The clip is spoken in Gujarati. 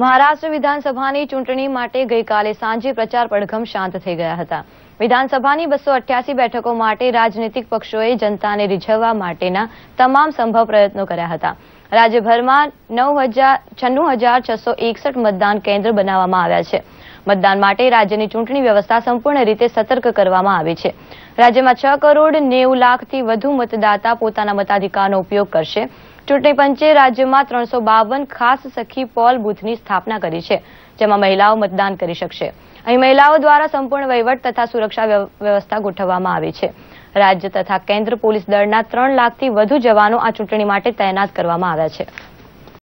મહારાષ્ટ્ર વિધાનસભાની ચૂંટણી માટે ગઈકાલે સાંજે પ્રચાર પડઘમ શાંત થઈ ગયા હતા વિધાનસભાની બસો અઠ્યાસી બેઠકો માટે રાજનીતિક પક્ષોએ જનતાને રીઝવવા માટેના તમામ સંભવ પ્રયત્નો કર્યા હતા રાજ્યભરમાં નવ હજાર છન્નું હજાર છસો એકસઠ મતદાન કેન્દ્ર બનાવવામાં આવ્યા છે મતદાન માટે રાજ્યની ચૂંટણી વ્યવસ્થા સંપૂર્ણ રીતે સતર્ક કરવામાં આવી છે રાજ્યમાં છ કરોડ નેવું લાખથી વધુ મતદાતા પોતાના મતાધિકારનો ઉપયોગ કરશે ચૂંટણી પંચે રાજ્યમાં ત્રણસો ખાસ સખી પોલ બુથની સ્થાપના કરી છે જેમાં મહિલાઓ મતદાન કરી શકશે અહીં મહિલાઓ દ્વારા સંપૂર્ણ વહીવટ તથા સુરક્ષા વ્યવસ્થા ગોઠવવામાં આવી છે રાજ્ય તથા કેન્દ્ર પોલીસ દળના ત્રણ લાખથી વધુ જવાનો આ ચૂંટણી માટે તૈનાત કરવામાં આવ્યા છે